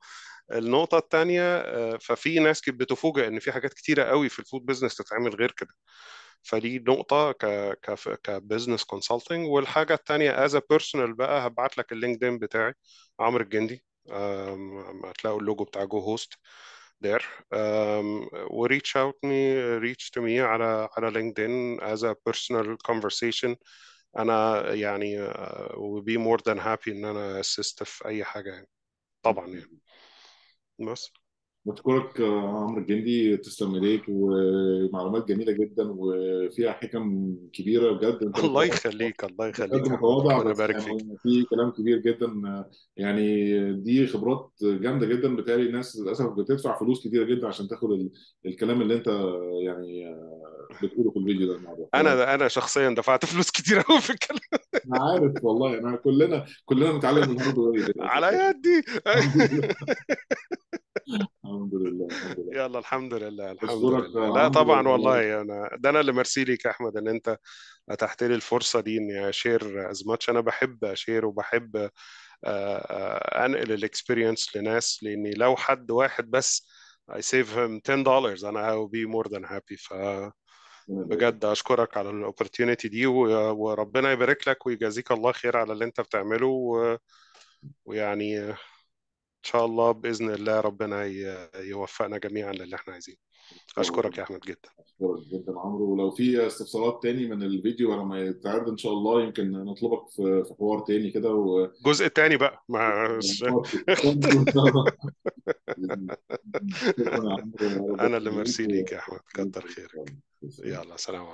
النقطة الثانية ففي ناس كانت بتفوجئ إن في حاجات كتيرة قوي في الفود بزنس تتعمل غير كده فدي نقطه ك كبزنس كونسلتنج والحاجه الثانيه از بيرسونال بقى هبعت لك اللينكدين بتاعي عمرو الجندي هتلاقوا اللوجو بتاع جو هوست there um, وريتش اوت مي ريتش تو مي على على لينكدين از ا بيرسونال كونفرسيشن انا يعني وي بي مور ذان هابي ان انا اسيست في اي حاجه يعني طبعا يعني بس بشكرك عمرو الجندي تسلم ايديك ومعلومات جميله جدا وفيها حكم كبيره بجد الله يخليك الله يخليك بجد متواضع ربنا يبارك يعني فيك يعني في كلام كبير جدا يعني دي خبرات جامده جدا بتهيألي الناس للاسف بتدفع فلوس كتيره جدا عشان تاخد الكلام اللي انت يعني آه، بتقوله في الفيديو ده الموضوع انا انا شخصيا دفعت فلوس كتير قوي في الكلام انا عارف والله انا كلنا كلنا بنتعلم من النهارده على يدي الحمد لله يلا الحمد لله الحمد لله لا طبعا والله انا ده انا اللي مرسي ليك يا احمد ان انت اتحت لي الفرصه دي اني اشير از ماتش انا بحب اشير وبحب آه، آه، انقل الاكسبيرينس لناس لاني لو حد واحد بس I save him 10 dollars انا I will be more than happy ف بجد اشكرك على الاوبورتيونيتي دي وربنا يبارك لك ويجازيك الله خير على اللي انت بتعمله و... ويعني شاء الله باذن الله ربنا يوفقنا جميعا للي احنا عايزينه اشكرك يا احمد جدا اشكرك جدا عمرو ولو في استفسارات تاني من الفيديو لما يتعرض ان شاء الله يمكن نطلبك في حوار تاني كده و... جزء تاني بقى مع انا اللي مرسي ليك يا احمد كتر خيرك يلا سلام